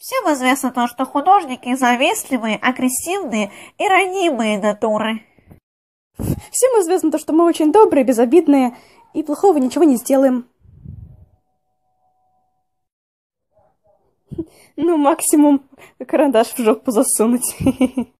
Всем известно то, что художники завистливые, агрессивные и ранимые натуры. Всем известно то, что мы очень добрые, безобидные и плохого ничего не сделаем. Ну, максимум карандаш в жопу засунуть.